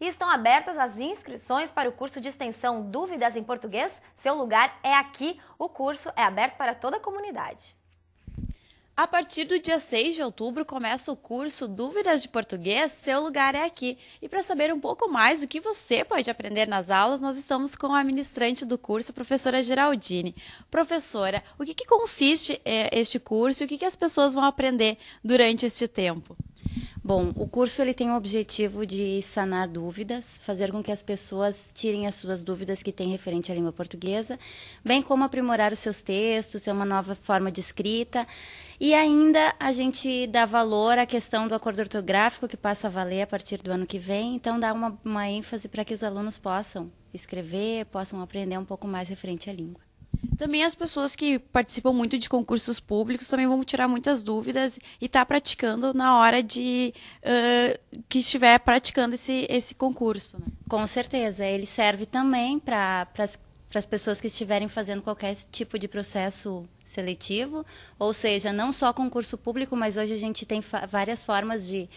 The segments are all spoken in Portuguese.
E estão abertas as inscrições para o curso de extensão Dúvidas em Português. Seu lugar é aqui. O curso é aberto para toda a comunidade. A partir do dia 6 de outubro começa o curso Dúvidas de Português, seu lugar é aqui. E para saber um pouco mais do que você pode aprender nas aulas, nós estamos com a ministrante do curso, professora Geraldine. Professora, o que, que consiste eh, este curso e o que, que as pessoas vão aprender durante este tempo? Bom, o curso ele tem o objetivo de sanar dúvidas, fazer com que as pessoas tirem as suas dúvidas que têm referente à língua portuguesa, bem como aprimorar os seus textos, é uma nova forma de escrita. E ainda a gente dá valor à questão do acordo ortográfico, que passa a valer a partir do ano que vem, então dá uma, uma ênfase para que os alunos possam escrever, possam aprender um pouco mais referente à língua. Também as pessoas que participam muito de concursos públicos também vão tirar muitas dúvidas e estar tá praticando na hora de uh, que estiver praticando esse, esse concurso. Né? Com certeza. Ele serve também para para as pessoas que estiverem fazendo qualquer tipo de processo seletivo, ou seja, não só concurso público, mas hoje a gente tem várias formas de,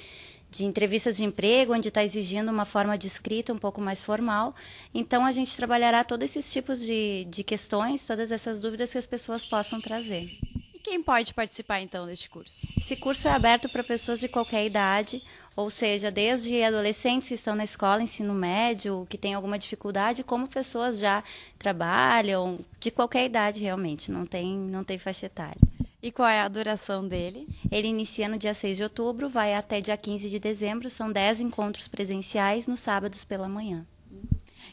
de entrevistas de emprego, onde está exigindo uma forma de escrita um pouco mais formal. Então, a gente trabalhará todos esses tipos de, de questões, todas essas dúvidas que as pessoas possam trazer. E quem pode participar, então, deste curso? Esse curso é aberto para pessoas de qualquer idade, ou seja, desde adolescentes que estão na escola, ensino médio, que têm alguma dificuldade, como pessoas já trabalham, de qualquer idade, realmente, não tem, não tem faixa etária. E qual é a duração dele? Ele inicia no dia 6 de outubro, vai até dia 15 de dezembro, são 10 encontros presenciais nos sábados pela manhã.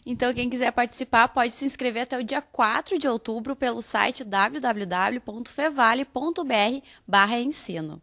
Então, quem quiser participar pode se inscrever até o dia 4 de outubro pelo site www.fevale.br/ensino.